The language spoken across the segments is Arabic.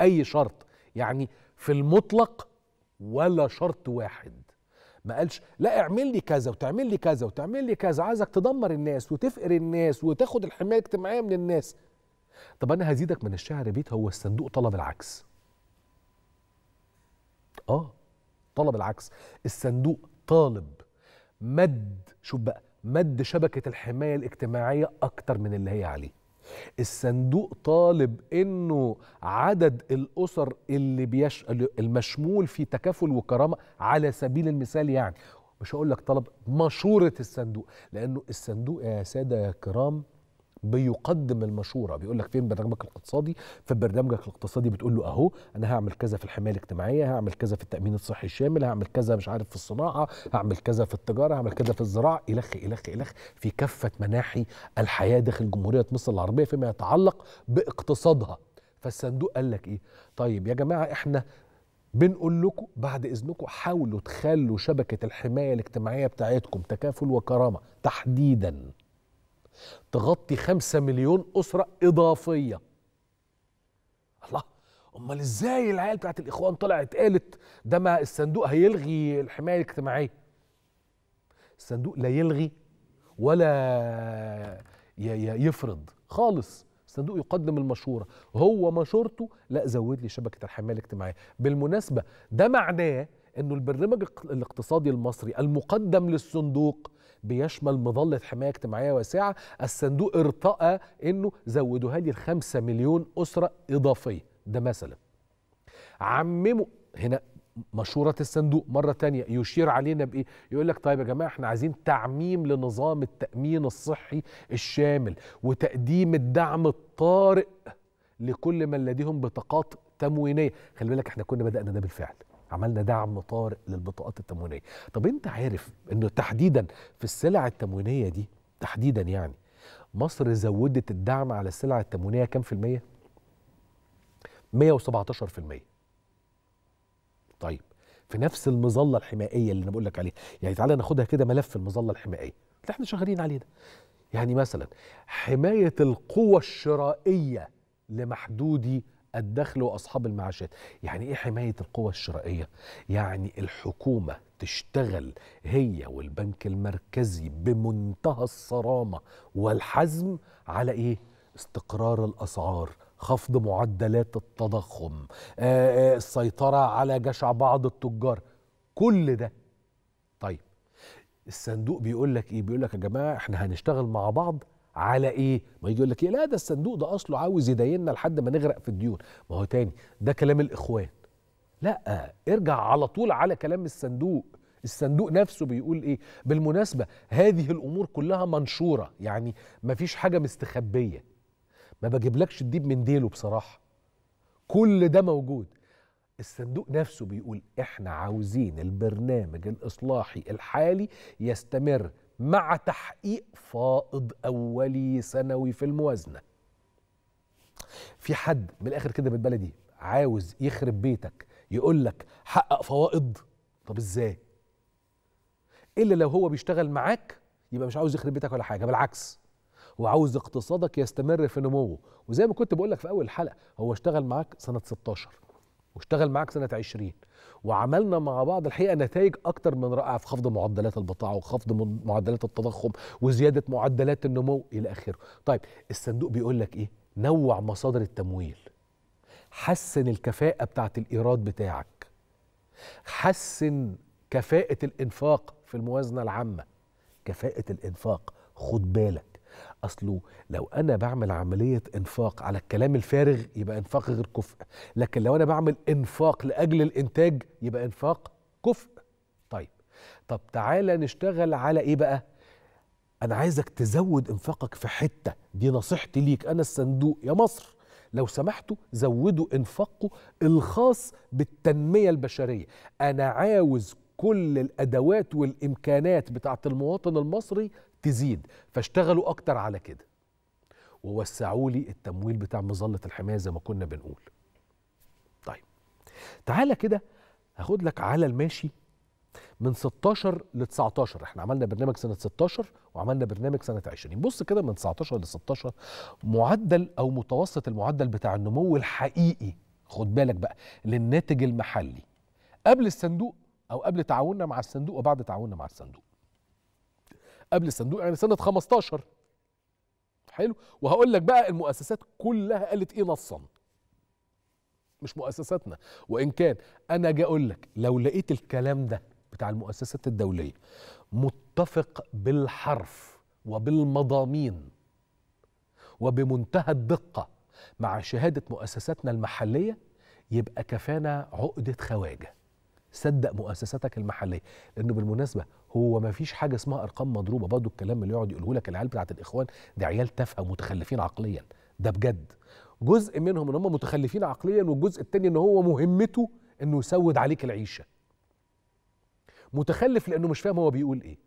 اي شرط يعني في المطلق ولا شرط واحد ما قالش لا اعمل لي كذا وتعمل لي كذا وتعمل لي كذا عايزك تدمر الناس وتفقر الناس وتاخد الحمايه الاجتماعيه من الناس طب انا هزيدك من الشعر بيت هو الصندوق طلب العكس اه طلب العكس الصندوق طالب مد شوف بقى مد شبكه الحمايه الاجتماعيه اكتر من اللي هي عليه الصندوق طالب انه عدد الاسر اللي بيش المشمول في تكافل وكرامه على سبيل المثال يعني مش هقول لك طلب مشوره الصندوق لانه الصندوق يا ساده يا كرام بيقدم المشوره بيقول لك فين برنامجك الاقتصادي فبرنامجك الاقتصادي بتقول له اهو انا هعمل كذا في الحمايه الاجتماعيه هعمل كذا في التامين الصحي الشامل هعمل كذا مش عارف في الصناعه هعمل كذا في التجاره هعمل كذا في الزراعه الخ الخ الخ في كافه مناحي الحياه داخل جمهوريه مصر العربيه فيما يتعلق باقتصادها فالصندوق قال لك ايه طيب يا جماعه احنا بنقول لكم بعد اذنكم حاولوا تخلوا شبكه الحمايه الاجتماعيه بتاعتكم تكافل وكرامه تحديدا تغطي خمسة مليون أسرة إضافية الله امال ازاي العيال بتاعت الاخوان طلعت قالت ده ما الصندوق هيلغي الحمايه الاجتماعيه الصندوق لا يلغي ولا يفرض خالص الصندوق يقدم المشوره هو مشورته لا زود لي شبكه الحمايه الاجتماعيه بالمناسبه ده معناه انه البرنامج الاقتصادي المصري المقدم للصندوق بيشمل مظله حمايه اجتماعيه واسعه الصندوق ارتقى انه زودوها لي الخمسة مليون اسره اضافيه ده مثلا عمموا هنا مشورة الصندوق مرة تانية يشير علينا بإيه؟ يقول لك طيب يا جماعة احنا عايزين تعميم لنظام التأمين الصحي الشامل وتقديم الدعم الطارئ لكل من لديهم بطاقات تموينية خلي بالك احنا كنا بدأنا ده بالفعل عملنا دعم طارئ للبطاقات التموينيه طب انت عارف انه تحديدا في السلع التموينيه دي تحديدا يعني مصر زودت الدعم على السلع التموينيه كام في الميه 117 في المية طيب في نفس المظله الحمائيه اللي انا بقول لك عليها يعني تعالى ناخدها كده ملف المظله الحمائيه اللي احنا شغالين عليه ده يعني مثلا حمايه القوه الشرائيه لمحدودي الدخل واصحاب المعاشات يعني ايه حمايه القوى الشرائيه يعني الحكومه تشتغل هي والبنك المركزي بمنتهى الصرامه والحزم على ايه استقرار الاسعار خفض معدلات التضخم آه، آه، السيطره على جشع بعض التجار كل ده طيب الصندوق بيقول لك ايه بيقول لك يا جماعه احنا هنشتغل مع بعض على ايه ما يجي يقول لك إيه لا ده الصندوق ده اصله عاوز يديننا لحد ما نغرق في الديون ما هو تاني ده كلام الاخوان لا ارجع على طول على كلام الصندوق الصندوق نفسه بيقول ايه بالمناسبه هذه الامور كلها منشوره يعني ما فيش حاجه مستخبيه ما بجيبلكش الديب من ديله بصراحه كل ده موجود الصندوق نفسه بيقول احنا عاوزين البرنامج الاصلاحي الحالي يستمر مع تحقيق فائض أولي سنوي في الموازنة في حد من الآخر كده بالبلدي عاوز يخرب بيتك يقول لك حقق فوائض طب ازاي الا لو هو بيشتغل معاك يبقى مش عاوز يخرب بيتك ولا حاجه بالعكس هو عاوز اقتصادك يستمر في نموه وزي ما كنت بقول لك في اول حلقه هو اشتغل معاك سنه 16 واشتغل معاك سنه 20 وعملنا مع بعض الحقيقه نتائج اكتر من رائعه في خفض معدلات البطاعه وخفض معدلات التضخم وزياده معدلات النمو الى اخره. طيب الصندوق بيقول لك ايه؟ نوع مصادر التمويل. حسن الكفاءه بتاعه الايراد بتاعك. حسن كفاءه الانفاق في الموازنه العامه. كفاءه الانفاق خد بالك اصله لو انا بعمل عمليه انفاق على الكلام الفارغ يبقى انفاق غير كفء لكن لو انا بعمل انفاق لاجل الانتاج يبقى انفاق كفء طيب طب تعالى نشتغل على ايه بقى انا عايزك تزود انفاقك في حته دي نصيحتي ليك انا الصندوق يا مصر لو سمحتوا زودوا انفاقكم الخاص بالتنميه البشريه انا عاوز كل الادوات والامكانات بتاعت المواطن المصري تزيد فاشتغلوا اكتر على كده ووسعوا لي التمويل بتاع مظله الحمايه زي ما كنا بنقول طيب تعالى كده هاخد لك على الماشي من 16 ل 19 احنا عملنا برنامج سنه 16 وعملنا برنامج سنه 20 بص كده من 19 ل 16 معدل او متوسط المعدل بتاع النمو الحقيقي خد بالك بقى للناتج المحلي قبل الصندوق او قبل تعاوننا مع الصندوق وبعد تعاوننا مع الصندوق قبل الصندوق يعني سنه 15 حلو وهقول لك بقى المؤسسات كلها قالت ايه نصا مش مؤسساتنا وان كان انا اجي اقول لك لو لقيت الكلام ده بتاع المؤسسات الدوليه متفق بالحرف وبالمضامين وبمنتهى الدقه مع شهاده مؤسساتنا المحليه يبقى كفانا عقده خواجه صدق مؤسساتك المحليه لانه بالمناسبه هو ما فيش حاجه اسمها ارقام مضروبه برضه الكلام اللي يقعد يقوله لك العيال بتاعت الاخوان ده عيال تافهه ومتخلفين عقليا ده بجد جزء منهم ان هم متخلفين عقليا والجزء التاني ان هو مهمته انه يسود عليك العيشه متخلف لانه مش فاهم هو بيقول ايه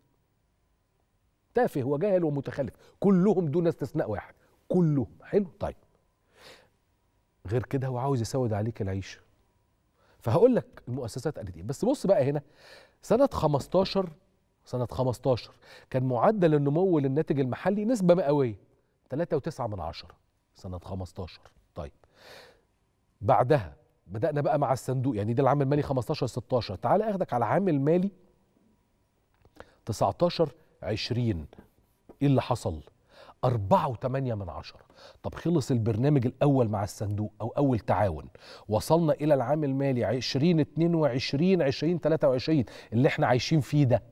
تافه وجاهل ومتخلف كلهم دون استثناء واحد كلهم حلو طيب غير كده هو عاوز يسود عليك العيشه فهقول لك المؤسسات قالت ايه بس بص بقى هنا سنه 15 سنة 15 كان معدل النمو للناتج المحلي نسبة مئوية 3.9 من عشرة سنة 15 طيب بعدها بدأنا بقى مع الصندوق يعني ده العام المالي 15 16 تعال اخدك على العام المالي 19 20 ايه اللي حصل؟ 4.8 من عشرة طب خلص البرنامج الأول مع الصندوق أو أول تعاون وصلنا إلى العام المالي 2022 2023 اللي احنا عايشين فيه ده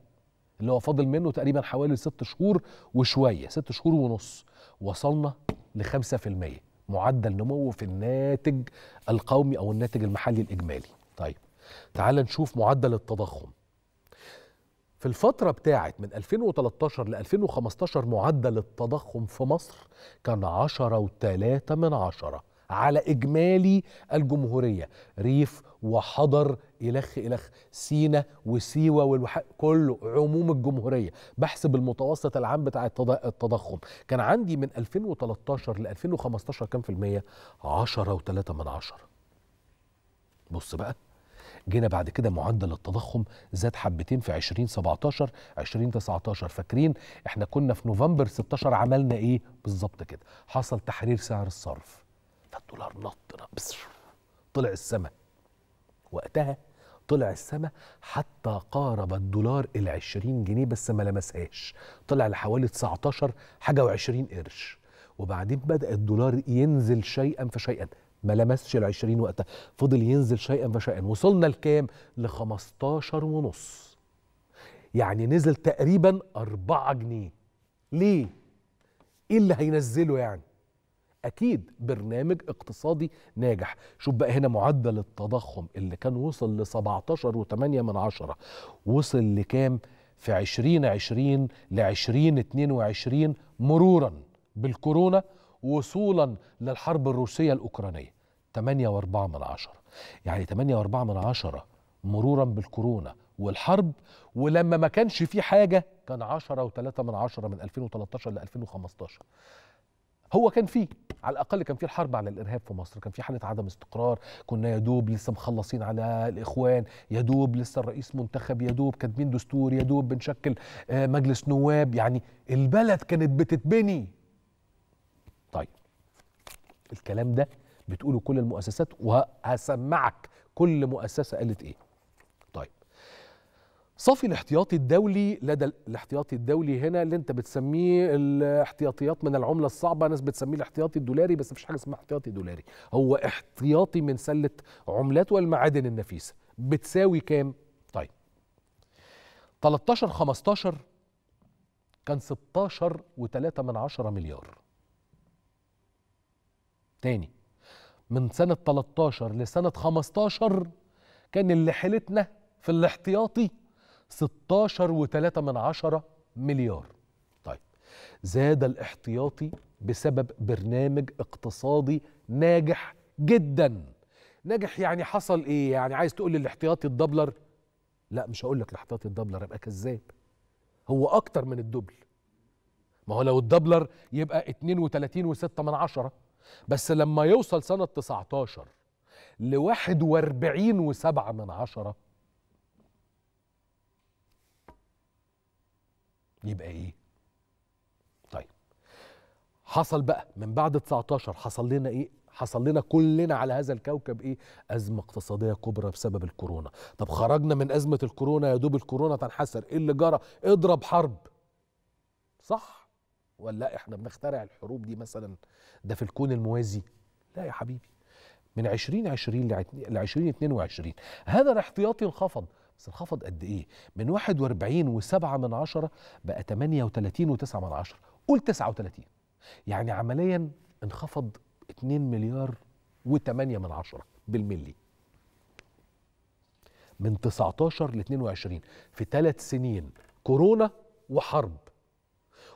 اللي هو فاضل منه تقريبا حوالي ست شهور وشويه ست شهور ونص وصلنا ل 5% معدل نمو في الناتج القومي او الناتج المحلي الاجمالي طيب تعال نشوف معدل التضخم في الفترة بتاعت من 2013 ل 2015 معدل التضخم في مصر كان 10.3 من عشرة على إجمالي الجمهورية ريف وحضر إلخ إلخ سينا وسيوة والوح... كله عموم الجمهورية بحسب المتوسط العام بتاع التضخم كان عندي من 2013 ل 2015 كام في المية 10 و3 من 10 بص بقى جينا بعد كده معدل التضخم زاد حبتين في 2017 2019 فاكرين احنا كنا في نوفمبر 16 عملنا ايه بالظبط كده حصل تحرير سعر الصرف فالدولار نط بس طلع السما وقتها طلع السما حتى قارب الدولار ال 20 جنيه بس ما لمسهاش طلع لحوالي 19 حاجه و20 قرش وبعدين بدا الدولار ينزل شيئا فشيئا ما لمسش ال 20 وقتها فضل ينزل شيئا فشيئا وصلنا لكام ل 15 ونص يعني نزل تقريبا 4 جنيه ليه ايه اللي هينزله يعني اكيد برنامج اقتصادي ناجح شوف بقى هنا معدل التضخم اللي كان وصل ل 17.8 من عشرة وصل لكام في 2020 ل 2022 مرورا بالكورونا وصولا للحرب الروسية الأوكرانية 8.4 من عشرة يعني 8.4 من عشرة مرورا بالكورونا والحرب ولما ما كانش في حاجة كان 10.3 من عشرة من 2013 ل 2015 هو كان فيه على الاقل كان في الحرب على الارهاب في مصر كان في حاله عدم استقرار كنا يدوب لسه مخلصين على الاخوان يدوب لسه الرئيس منتخب يدوب كاتبين دستور يدوب بنشكل آه، مجلس نواب يعني البلد كانت بتتبني طيب الكلام ده بتقوله كل المؤسسات وهسمعك كل مؤسسه قالت ايه صافي الاحتياطي الدولي لدى الاحتياطي الدولي هنا اللي انت بتسميه الاحتياطيات من العمله الصعبه ناس بتسميه الاحتياطي الدولاري بس مفيش حاجه اسمها احتياطي دولاري هو احتياطي من سله عملات والمعادن النفيسه بتساوي كام طيب 13 15 كان 16 و3 من 10 مليار تاني من سنه 13 لسنه 15 كان اللي حيلتنا في الاحتياطي 16.3 مليار طيب زاد الاحتياطي بسبب برنامج اقتصادي ناجح جدا ناجح يعني حصل ايه يعني عايز تقول لي الاحتياطي الدبلر لا مش هقول لك الاحتياطي الدبلر ابقى كذاب هو اكتر من الدبل ما هو لو الدبلر يبقى 32 و6 من عشرة بس لما يوصل سنة 19 ل 41 و7 من عشرة يبقى ايه طيب حصل بقى من بعد 19 حصل لنا ايه حصل لنا كلنا على هذا الكوكب ايه ازمه اقتصاديه كبرى بسبب الكورونا طب خرجنا من ازمه الكورونا يا دوب الكورونا تنحسر ايه اللي جرى اضرب حرب صح ولا احنا بنخترع الحروب دي مثلا ده في الكون الموازي لا يا حبيبي من 2020 ل 2022 هذا الاحتياطي انخفض بس انخفض قد ايه من 41 و7 من عشرة بقى 38 و9 من عشرة قول 39 يعني عمليا انخفض 2 مليار و8 من عشرة بالملي من 19 ل 22 في ثلاث سنين كورونا وحرب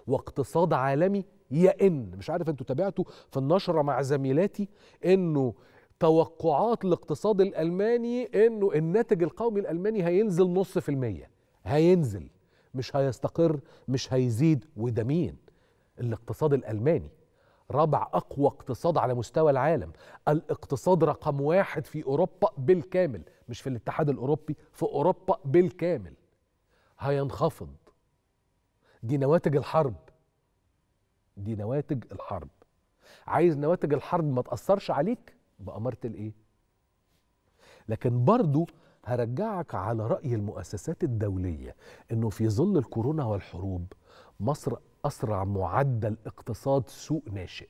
واقتصاد عالمي يئن مش عارف انتوا تابعتوا في النشره مع زميلاتي انه توقعات الاقتصاد الالماني انه الناتج القومي الالماني هينزل نص في المية هينزل مش هيستقر مش هيزيد وده مين الاقتصاد الالماني رابع اقوى اقتصاد على مستوى العالم الاقتصاد رقم واحد في اوروبا بالكامل مش في الاتحاد الاوروبي في اوروبا بالكامل هينخفض دي نواتج الحرب دي نواتج الحرب عايز نواتج الحرب ما تاثرش عليك بأمارة الإيه؟ لكن برضو هرجعك على رأي المؤسسات الدولية إنه في ظل الكورونا والحروب مصر أسرع معدل اقتصاد سوق ناشئ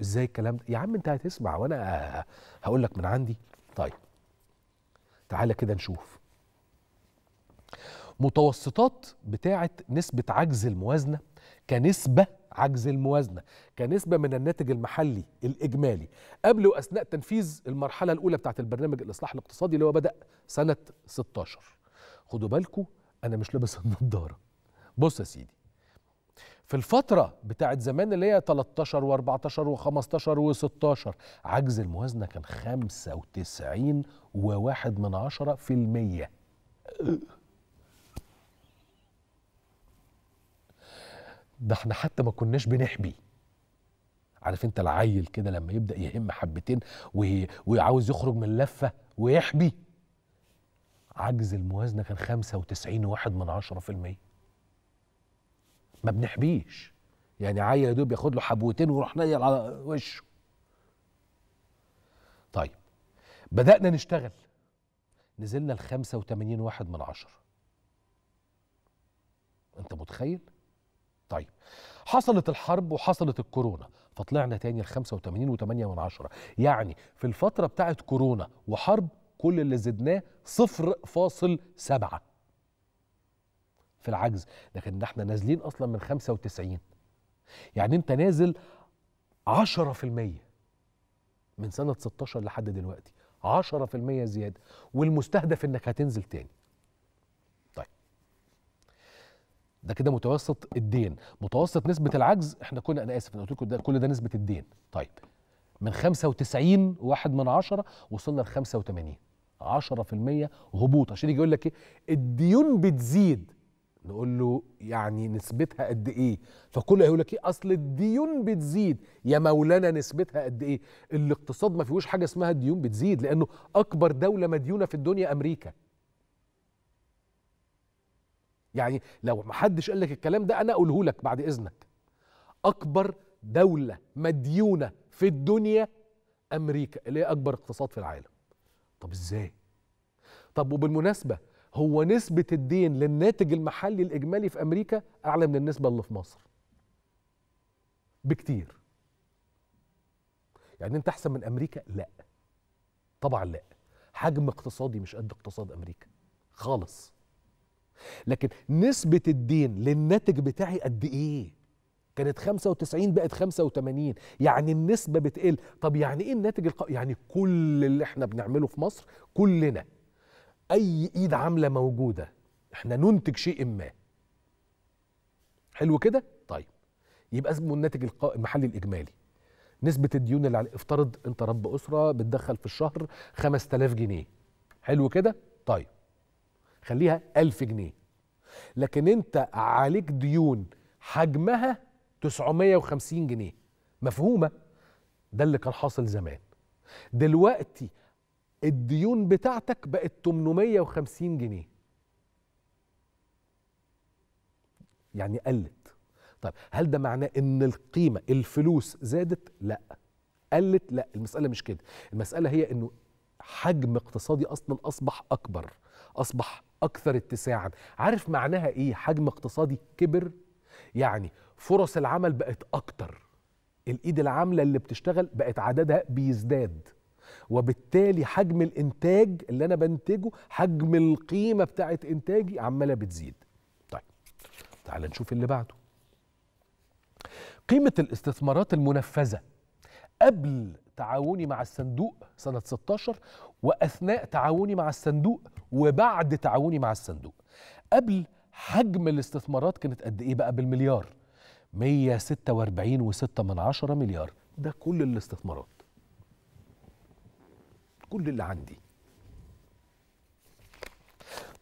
ازاي الكلام ده يا عم انت هتسمع وانا هقول لك من عندي طيب تعالى كده نشوف متوسطات بتاعت نسبه عجز الموازنه كنسبة عجز الموازنة كنسبة من الناتج المحلي الإجمالي قبل وأثناء تنفيذ المرحلة الأولى بتاعت البرنامج الإصلاح الاقتصادي اللي هو بدأ سنة 16 خدوا بالكم أنا مش لابس النضارة بص يا سيدي في الفترة بتاعت زمان اللي هي 13 و14 و15 و16 عجز الموازنة كان 95 و1 من في المية ده احنا حتى ما كناش بنحبي عارف انت العيل كده لما يبدا يهم حبتين وعاوز يخرج من اللفه ويحبي عجز الموازنه كان 95 واحد من المية ما بنحبيش يعني عيل يا دوب ياخد له حبوتين ويروح نايل على وشه طيب بدأنا نشتغل نزلنا ل 85 واحد من عشرة أنت متخيل؟ طيب حصلت الحرب وحصلت الكورونا فطلعنا تاني ال 85 و8 من عشرة يعني في الفترة بتاعت كورونا وحرب كل اللي زدناه 0.7 في العجز لكن احنا نازلين اصلا من 95 يعني انت نازل 10% من سنة 16 لحد دلوقتي 10% زيادة والمستهدف انك هتنزل تاني ده كده متوسط الدين متوسط نسبه العجز احنا كنا انا اسف انا قلت لكم ده كل ده نسبه الدين طيب من 95 واحد من عشرة وصلنا ل 85 10% هبوط عشان يجي يقول لك ايه الديون بتزيد نقول له يعني نسبتها قد ايه فكله هيقول لك ايه اصل الديون بتزيد يا مولانا نسبتها قد ايه الاقتصاد ما فيهوش حاجه اسمها الديون بتزيد لانه اكبر دوله مديونه في الدنيا امريكا يعني لو ما حدش قال لك الكلام ده انا اقوله لك بعد اذنك اكبر دوله مديونه في الدنيا امريكا اللي هي اكبر اقتصاد في العالم طب ازاي طب وبالمناسبه هو نسبه الدين للناتج المحلي الاجمالي في امريكا اعلى من النسبه اللي في مصر بكتير يعني انت احسن من امريكا لا طبعا لا حجم اقتصادي مش قد اقتصاد امريكا خالص لكن نسبة الدين للناتج بتاعي قد إيه؟ كانت 95 بقت 85 يعني النسبة بتقل طب يعني إيه الناتج الق... يعني كل اللي إحنا بنعمله في مصر كلنا أي إيد عاملة موجودة إحنا ننتج شيء ما حلو كده؟ طيب يبقى اسمه الناتج الق... المحلي الإجمالي نسبة الديون اللي على افترض انت رب اسرة بتدخل في الشهر 5000 جنيه حلو كده؟ طيب خليها 1000 جنيه لكن انت عليك ديون حجمها 950 جنيه مفهومه ده اللي كان حاصل زمان دلوقتي الديون بتاعتك بقت 850 جنيه يعني قلت طيب هل ده معناه ان القيمه الفلوس زادت لا قلت لا المساله مش كده المساله هي انه حجم اقتصادي اصلا اصبح اكبر اصبح أكثر اتساعا عارف معناها إيه حجم اقتصادي كبر يعني فرص العمل بقت أكتر الإيد العاملة اللي بتشتغل بقت عددها بيزداد وبالتالي حجم الإنتاج اللي أنا بنتجه حجم القيمة بتاعة إنتاجي عمالة بتزيد طيب تعال نشوف اللي بعده قيمة الاستثمارات المنفذة قبل تعاوني مع الصندوق سنة 16 وأثناء تعاوني مع الصندوق وبعد تعاوني مع الصندوق قبل حجم الاستثمارات كانت قد إيه بقى بالمليار 146.6 من عشرة مليار ده كل الاستثمارات كل اللي عندي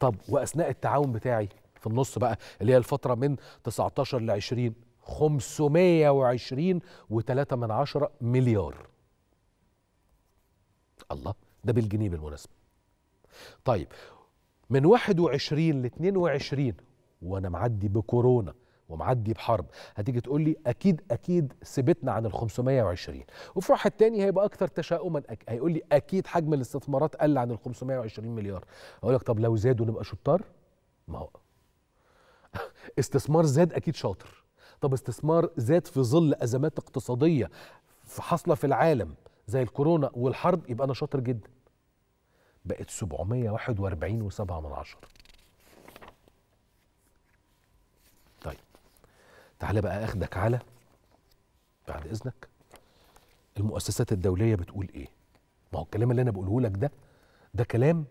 طب وأثناء التعاون بتاعي في النص بقى اللي هي الفترة من 19 ل 20 520 و3 من عشرة مليار الله ده بالجنيه بالمناسبة طيب من 21 ل 22 وانا معدي بكورونا ومعدي بحرب هتيجي تقول لي اكيد اكيد سبتنا عن ال 520 وفي واحد تاني هيبقى اكثر تشاؤما أك... هيقول لي اكيد حجم الاستثمارات قل عن ال 520 مليار اقول لك طب لو زادوا نبقى شطار ما هو استثمار زاد اكيد شاطر طب استثمار زاد في ظل ازمات اقتصاديه حاصله في العالم زي الكورونا والحرب يبقى انا شاطر جدا بقت 741 و7 من عشر طيب تعالى بقى اخدك على بعد اذنك المؤسسات الدوليه بتقول ايه ما هو الكلام اللي انا بقوله لك ده ده كلام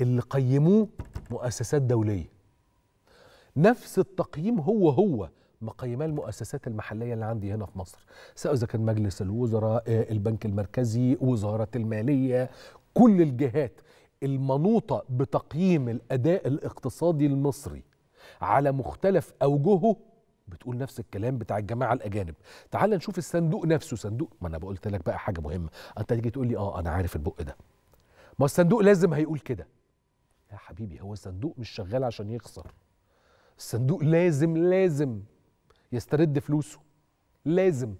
اللي قيموه مؤسسات دوليه نفس التقييم هو هو مقيماه المؤسسات المحليه اللي عندي هنا في مصر سواء اذا كان مجلس الوزراء آه، البنك المركزي وزاره الماليه كل الجهات المنوطه بتقييم الاداء الاقتصادي المصري على مختلف اوجهه بتقول نفس الكلام بتاع الجماعه الاجانب تعال نشوف الصندوق نفسه صندوق ما انا قلت لك بقى حاجه مهمه انت تيجي تقول لي اه انا عارف البق ده ما الصندوق لازم هيقول كده يا حبيبي هو الصندوق مش شغال عشان يخسر الصندوق لازم لازم يسترد فلوسه لازم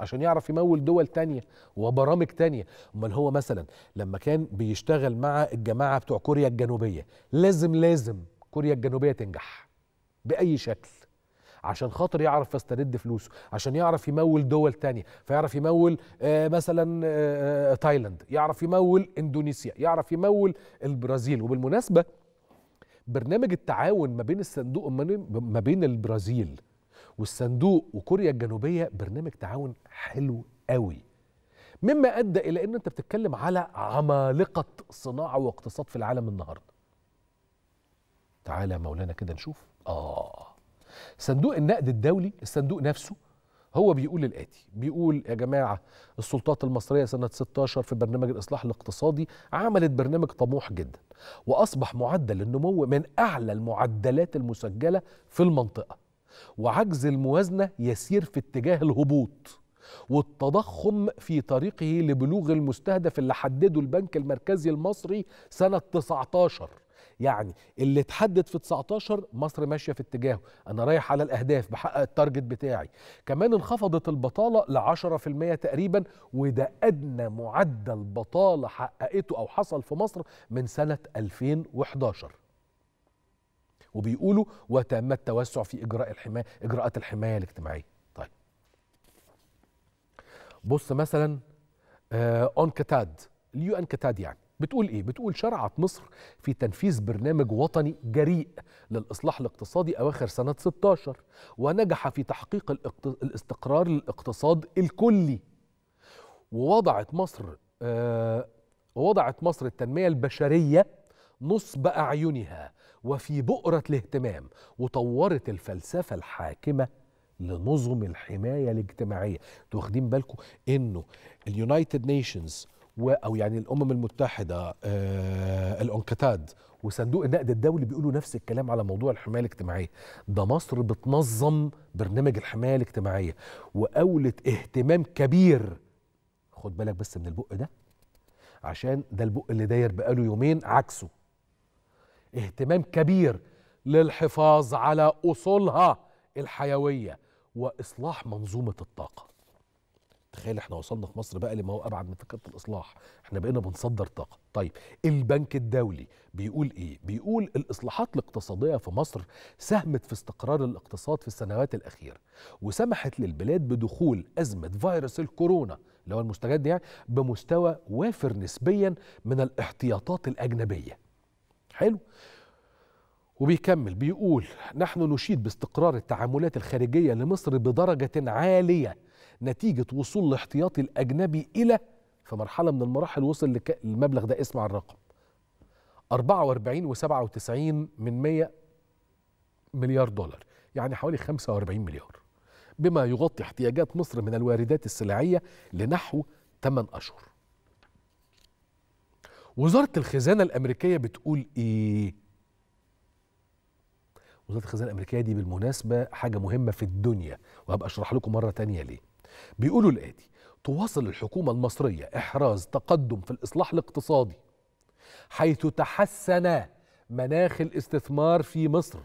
عشان يعرف يمول دول تانية وبرامج تانية امال هو مثلا لما كان بيشتغل مع الجماعة بتوع كوريا الجنوبية لازم لازم كوريا الجنوبية تنجح بأي شكل عشان خاطر يعرف يسترد فلوسه عشان يعرف يمول دول تانية فيعرف يمول آه، مثلا آه، آه، تايلاند يعرف يمول اندونيسيا يعرف يمول البرازيل وبالمناسبة برنامج التعاون ما بين الصندوق ما بين البرازيل والصندوق وكوريا الجنوبيه برنامج تعاون حلو قوي مما ادى الى ان انت بتتكلم على عمالقه صناعه واقتصاد في العالم النهارده تعالى مولانا كده نشوف اه صندوق النقد الدولي الصندوق نفسه هو بيقول الآتي بيقول يا جماعة السلطات المصرية سنة 16 في برنامج الإصلاح الاقتصادي عملت برنامج طموح جدا وأصبح معدل النمو من أعلى المعدلات المسجلة في المنطقة وعجز الموازنة يسير في اتجاه الهبوط والتضخم في طريقه لبلوغ المستهدف اللي حدده البنك المركزي المصري سنة 19 يعني اللي اتحدد في 19 مصر ماشيه في اتجاهه انا رايح على الاهداف بحقق التارجت بتاعي كمان انخفضت البطاله ل 10% تقريبا وده ادنى معدل بطاله حققته او حصل في مصر من سنه 2011 وبيقولوا وتم التوسع في اجراء الحمايه اجراءات الحمايه الاجتماعيه طيب بص مثلا اون آه، كتاد اليو ان كتاد يعني بتقول ايه بتقول شرعت مصر في تنفيذ برنامج وطني جريء للاصلاح الاقتصادي اواخر سنه 16 ونجح في تحقيق الاستقرار للاقتصاد الكلي ووضعت مصر آه ووضعت مصر التنميه البشريه نصب اعينها وفي بؤره الاهتمام وطورت الفلسفه الحاكمه لنظم الحمايه الاجتماعيه انتوا واخدين بالكم انه اليونايتد نيشنز او يعني الامم المتحده آه، الانكتاد وصندوق النقد الدولي بيقولوا نفس الكلام على موضوع الحمايه الاجتماعيه ده مصر بتنظم برنامج الحمايه الاجتماعيه وأولت اهتمام كبير خد بالك بس من البق ده عشان ده البق اللي داير بقاله يومين عكسه اهتمام كبير للحفاظ على اصولها الحيويه واصلاح منظومه الطاقه تخيل احنا وصلنا في مصر بقى لما هو ابعد من فكره الاصلاح احنا بقينا بنصدر طاقه طيب البنك الدولي بيقول ايه بيقول الاصلاحات الاقتصاديه في مصر ساهمت في استقرار الاقتصاد في السنوات الاخيره وسمحت للبلاد بدخول ازمه فيروس الكورونا اللي هو المستجد يعني بمستوى وافر نسبيا من الاحتياطات الاجنبيه حلو وبيكمل بيقول نحن نشيد باستقرار التعاملات الخارجية لمصر بدرجة عالية نتيجة وصول الاحتياطي الأجنبي إلى في مرحلة من المراحل وصل المبلغ ده اسمع الرقم 44 و97 من 100 مليار دولار يعني حوالي 45 مليار بما يغطي احتياجات مصر من الواردات السلعية لنحو 8 أشهر وزارة الخزانة الأمريكية بتقول إيه؟ وزاره الخزانه الامريكيه دي بالمناسبه حاجه مهمه في الدنيا وهبقى اشرح لكم مره تانية ليه بيقولوا الاتي تواصل الحكومه المصريه احراز تقدم في الاصلاح الاقتصادي حيث تحسن مناخ الاستثمار في مصر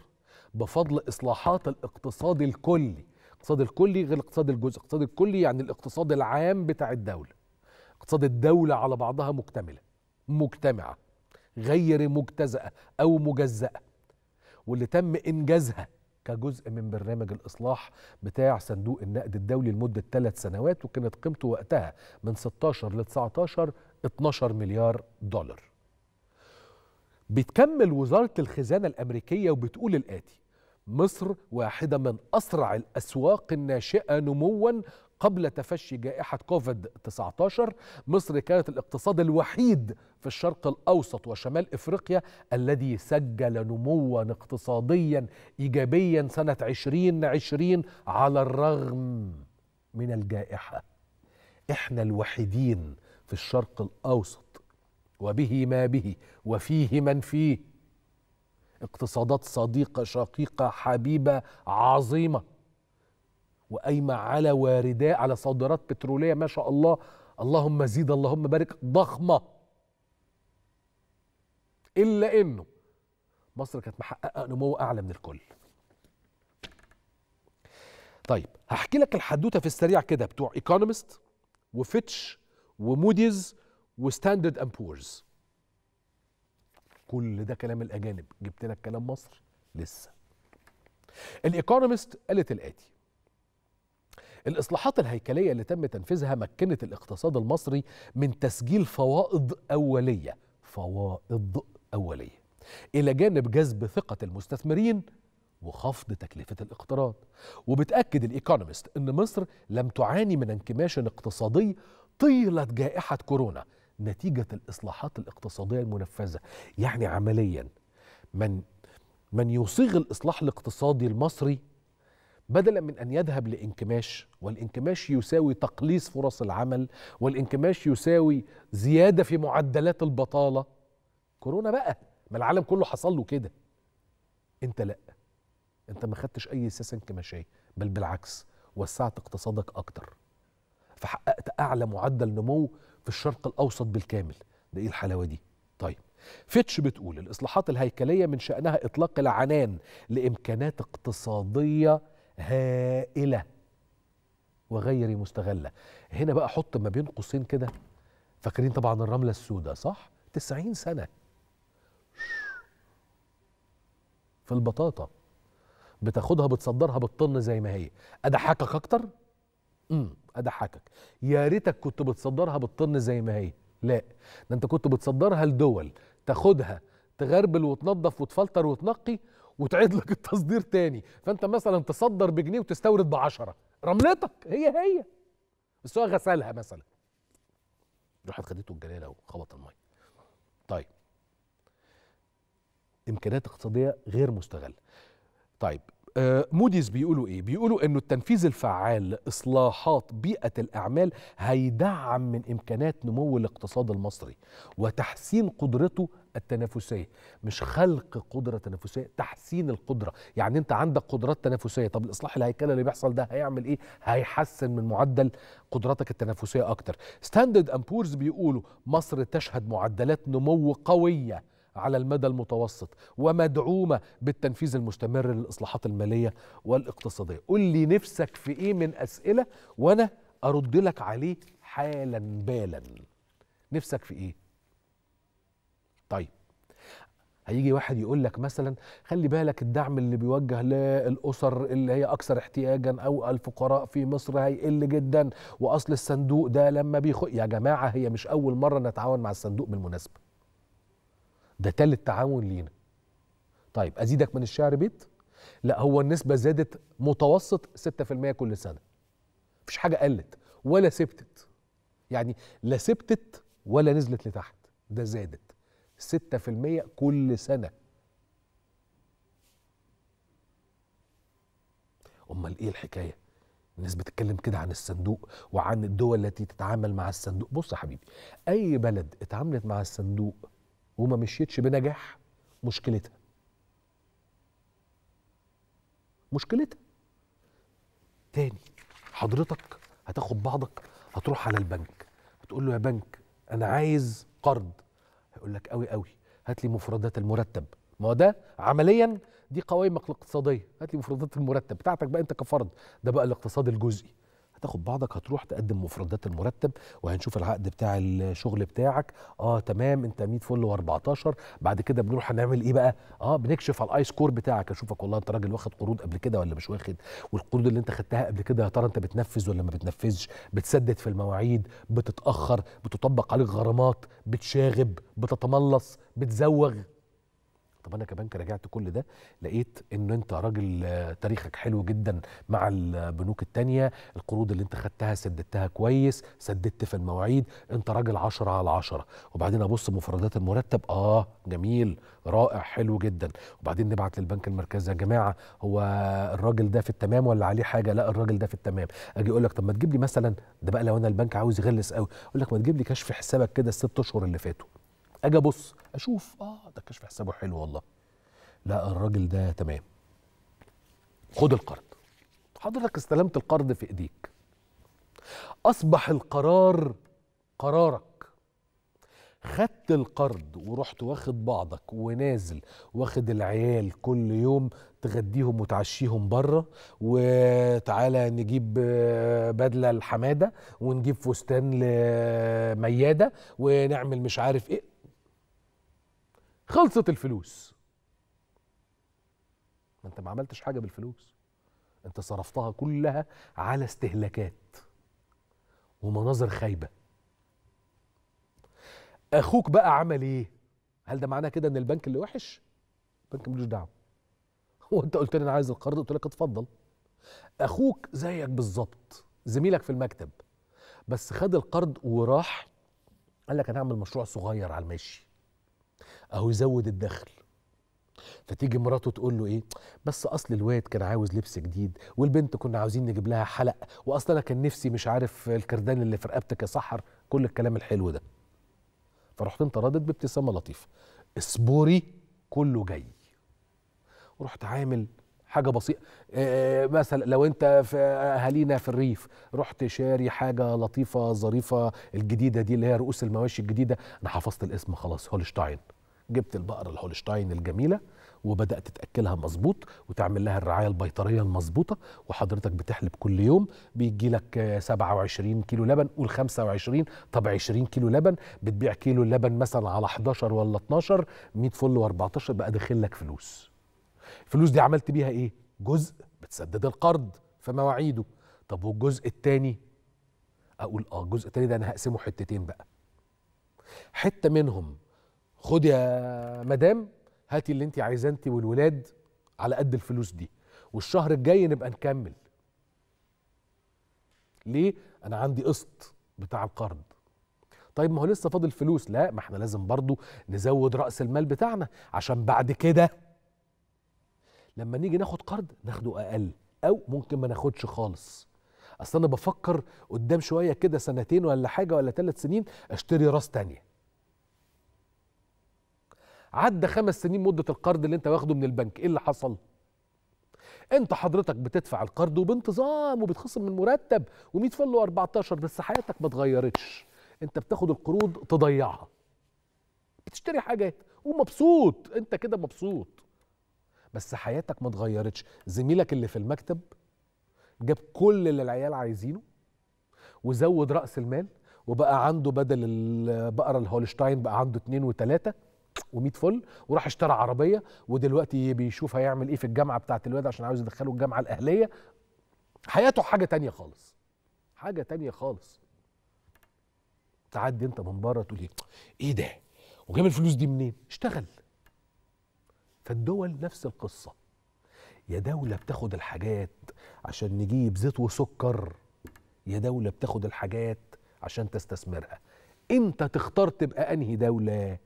بفضل اصلاحات الاقتصاد الكلي الاقتصاد الكلي غير الاقتصاد الجزء الاقتصاد الكلي يعني الاقتصاد العام بتاع الدوله اقتصاد الدوله على بعضها مكتمله مجتمعه غير مجتزأة أو مجزأة واللي تم إنجازها كجزء من برنامج الإصلاح بتاع صندوق النقد الدولي لمدة ثلاث سنوات وكانت قيمته وقتها من 16 ل 19 12 مليار دولار بتكمل وزارة الخزانة الأمريكية وبتقول الآتي مصر واحدة من أسرع الأسواق الناشئة نموا قبل تفشي جائحة كوفيد 19 مصر كانت الاقتصاد الوحيد في الشرق الأوسط وشمال إفريقيا الذي سجل نموا اقتصاديا إيجابيا سنة 2020 على الرغم من الجائحة إحنا الوحيدين في الشرق الأوسط وبه ما به وفيه من فيه اقتصادات صديقة شقيقة حبيبة عظيمة وقايمه على وارداء على صادرات بتروليه ما شاء الله اللهم زيد اللهم بارك ضخمه الا انه مصر كانت محققه نمو اعلى من الكل طيب هحكي لك الحدوته في السريع كده بتوع ايكونومست وفيتش وموديز وستاندرد اند بورز كل ده كلام الاجانب جبت لك كلام مصر لسه الايكونومست قالت الاتي الإصلاحات الهيكلية اللي تم تنفيذها مكنت الاقتصاد المصري من تسجيل فوائض أولية فوائض أولية إلى جانب جذب ثقة المستثمرين وخفض تكلفة الاقتراض وبتأكد الإيكونومست أن مصر لم تعاني من انكماش اقتصادي طيلة جائحة كورونا نتيجة الإصلاحات الاقتصادية المنفذة يعني عمليا من من يصيغ الإصلاح الاقتصادي المصري بدلا من ان يذهب لانكماش والانكماش يساوي تقليص فرص العمل والانكماش يساوي زياده في معدلات البطاله كورونا بقى ما العالم كله حصل له كده انت لا انت ما خدتش اي سياسه انكماشيه بل بالعكس وسعت اقتصادك اكتر فحققت اعلى معدل نمو في الشرق الاوسط بالكامل ده ايه الحلاوه دي طيب فيتش بتقول الاصلاحات الهيكليه من شانها اطلاق العنان لامكانات اقتصاديه هائله وغير مستغله هنا بقى حط ما بين قوسين كده فاكرين طبعا الرمله السوداء صح 90 سنه في البطاطا بتاخدها بتصدرها بالطن زي ما هي اضحكك اكتر امم اضحكك يا ريتك كنت بتصدرها بالطن زي ما هي لا ده انت كنت بتصدرها لدول تاخدها تغربل وتنظف وتفلتر وتنقي وتعيد لك التصدير تاني فانت مثلا تصدر بجنيه وتستورد بعشرة رملتك هي هي بس هو غسلها مثلا راحت خدته الجلاله وخبط الميه طيب امكانيات اقتصاديه غير مستغله طيب موديز آه، بيقولوا ايه بيقولوا انه التنفيذ الفعال لاصلاحات بيئه الاعمال هيدعم من امكانات نمو الاقتصاد المصري وتحسين قدرته التنافسيه مش خلق قدره تنافسيه تحسين القدره يعني انت عندك قدرات تنافسيه طب الاصلاح الهيكلي اللي بيحصل ده هيعمل ايه هيحسن من معدل قدراتك التنافسيه اكتر ستاندرد امبورز بيقولوا مصر تشهد معدلات نمو قويه على المدى المتوسط ومدعومة بالتنفيذ المستمر للإصلاحات المالية والاقتصادية قل لي نفسك في إيه من أسئلة وأنا أرد لك عليه حالا بالا نفسك في إيه طيب هيجي واحد يقول لك مثلا خلي بالك الدعم اللي بيوجه للاسر اللي هي اكثر احتياجا او الفقراء في مصر هيقل جدا واصل الصندوق ده لما بيخ يا جماعه هي مش اول مره نتعاون مع الصندوق بالمناسبه ده تالت تعاون لينا طيب أزيدك من الشعر بيت لا هو النسبة زادت متوسط 6% كل سنة مفيش حاجة قلت ولا سبتت يعني لا سبتت ولا نزلت لتحت ده زادت 6% كل سنة امال ايه الحكايه الناس بتتكلم كده عن الصندوق وعن الدول التي تتعامل مع الصندوق بص يا حبيبي اي بلد اتعاملت مع الصندوق وما مشيتش بنجاح مشكلتها مشكلتها تاني حضرتك هتاخد بعضك هتروح على البنك هتقول له يا بنك انا عايز قرض هيقول لك قوي قوي هات لي مفردات المرتب ما هو ده عمليا دي قوائمك الاقتصاديه هات لي مفردات المرتب بتاعتك بقى انت كفرد ده بقى الاقتصاد الجزئي هتاخد بعضك هتروح تقدم مفردات المرتب وهنشوف العقد بتاع الشغل بتاعك اه تمام انت 100 فل و14 بعد كده بنروح هنعمل ايه بقى اه بنكشف على الاي سكور بتاعك اشوفك والله انت راجل واخد قروض قبل كده ولا مش واخد والقروض اللي انت خدتها قبل كده يا ترى انت بتنفذ ولا ما بتنفذش بتسدد في المواعيد بتتاخر بتطبق عليك غرامات بتشاغب بتتملص بتزوغ طب انا كبنك راجعت كل ده لقيت ان انت راجل آه، تاريخك حلو جدا مع البنوك التانية القروض اللي انت خدتها سددتها كويس سددت في المواعيد انت راجل عشرة على عشرة وبعدين ابص مفردات المرتب اه جميل رائع حلو جدا وبعدين نبعت للبنك المركزي يا جماعه هو الراجل ده في التمام ولا عليه حاجه لا الراجل ده في التمام اجي اقول لك طب ما تجيب لي مثلا ده بقى لو انا البنك عاوز يغلس قوي اقول لك ما تجيب لي كشف حسابك كده الست اشهر اللي فاتوا اجي ابص اشوف اه ده كشف حسابه حلو والله لا الراجل ده تمام خد القرض حضرتك استلمت القرض في ايديك اصبح القرار قرارك خدت القرض ورحت واخد بعضك ونازل واخد العيال كل يوم تغديهم وتعشيهم بره وتعالى نجيب آه، بدله لحماده ونجيب فستان لمياده ونعمل مش عارف ايه خلصت الفلوس ما انت ما عملتش حاجه بالفلوس انت صرفتها كلها على استهلاكات ومناظر خايبه اخوك بقى عمل ايه هل ده معناه كده ان البنك اللي وحش البنك ملوش دعوه هو انت قلت لي انا عايز القرض قلت لك اتفضل اخوك زيك بالظبط زميلك في المكتب بس خد القرض وراح قال لك انا هعمل مشروع صغير على المشي اهو يزود الدخل فتيجي مراته تقول له ايه بس اصل الواد كان عاوز لبس جديد والبنت كنا عاوزين نجيب لها حلق واصل انا كان نفسي مش عارف الكردان اللي في رقبتك يا سحر كل الكلام الحلو ده فرحت انت ردت بابتسامه لطيفه اصبري كله جاي ورحت عامل حاجه بسيطه إيه مثلا لو انت في اهالينا في الريف رحت شاري حاجه لطيفه ظريفه الجديده دي اللي هي رؤوس المواشي الجديده انا حفظت الاسم خلاص هولشتاين جبت البقره الهولشتاين الجميله وبدات تاكلها مظبوط وتعمل لها الرعايه البيطريه المظبوطه وحضرتك بتحلب كل يوم بيجي لك 27 كيلو لبن قول 25 طب 20 كيلو لبن بتبيع كيلو اللبن مثلا على 11 ولا 12 100 فل و14 بقى داخل لك فلوس الفلوس دي عملت بيها ايه جزء بتسدد القرض في مواعيده طب والجزء الثاني اقول اه الجزء الثاني ده انا هقسمه حتتين بقى حته منهم خد يا مدام هاتي اللي انت عايزاه انت والولاد على قد الفلوس دي والشهر الجاي نبقى نكمل ليه انا عندي قسط بتاع القرض طيب ما هو لسه فاضل فلوس لا ما احنا لازم برضو نزود راس المال بتاعنا عشان بعد كده لما نيجي ناخد قرض ناخده اقل او ممكن ما ناخدش خالص اصل انا بفكر قدام شويه كده سنتين ولا حاجه ولا ثلاث سنين اشتري راس تانيه عدى خمس سنين مده القرض اللي انت واخده من البنك ايه اللي حصل انت حضرتك بتدفع القرض وبانتظام وبتخصم من مرتب و100 فل و14 بس حياتك ما اتغيرتش انت بتاخد القروض تضيعها بتشتري حاجات ومبسوط انت كده مبسوط بس حياتك ما اتغيرتش زميلك اللي في المكتب جاب كل اللي العيال عايزينه وزود راس المال وبقى عنده بدل البقره الهولشتاين بقى عنده اتنين وتلاته و100 فل وراح اشترى عربيه ودلوقتي بيشوف هيعمل ايه في الجامعه بتاعت الواد عشان عاوز يدخله الجامعه الاهليه حياته حاجه تانية خالص حاجه تانية خالص تعدي انت من بره تقول ايه, إيه ده وجاب الفلوس دي منين اشتغل فالدول نفس القصه يا دوله بتاخد الحاجات عشان نجيب زيت وسكر يا دوله بتاخد الحاجات عشان تستثمرها انت تختار تبقى انهي دوله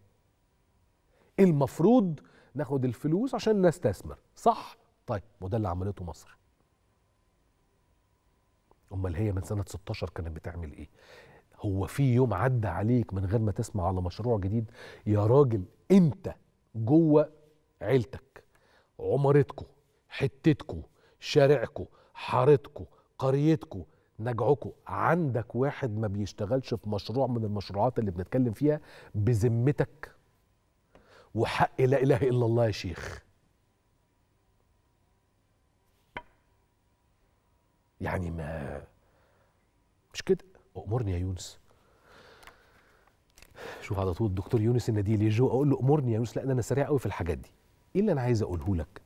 المفروض ناخد الفلوس عشان نستثمر صح طيب وده اللي عملته مصر امال هي من سنه 16 كانت بتعمل ايه هو في يوم عدى عليك من غير ما تسمع على مشروع جديد يا راجل انت جوه عيلتك عمارتكو حتتكو شارعكو حارتكو قريتكو نجعكو عندك واحد ما بيشتغلش في مشروع من المشروعات اللي بنتكلم فيها بذمتك وحق لا اله الا الله يا شيخ يعني ما مش كده امرني يا يونس شوف على طول الدكتور يونس النديل جو اقول له امرني يا يونس لان انا سريع قوي في الحاجات دي ايه اللي انا عايز اقوله لك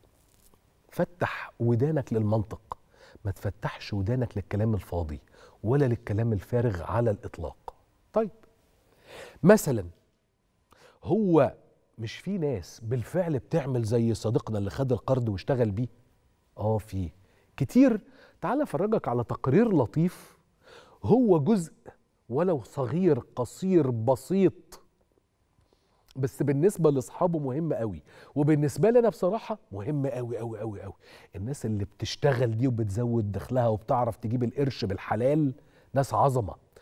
فتح ودانك للمنطق ما تفتحش ودانك للكلام الفاضي ولا للكلام الفارغ على الاطلاق طيب مثلا هو مش في ناس بالفعل بتعمل زي صديقنا اللي خد القرض واشتغل بيه اه في كتير تعال افرجك على تقرير لطيف هو جزء ولو صغير قصير بسيط بس بالنسبه لاصحابه مهم قوي وبالنسبه لي انا بصراحه مهم قوي قوي قوي قوي الناس اللي بتشتغل دي وبتزود دخلها وبتعرف تجيب القرش بالحلال ناس عظمه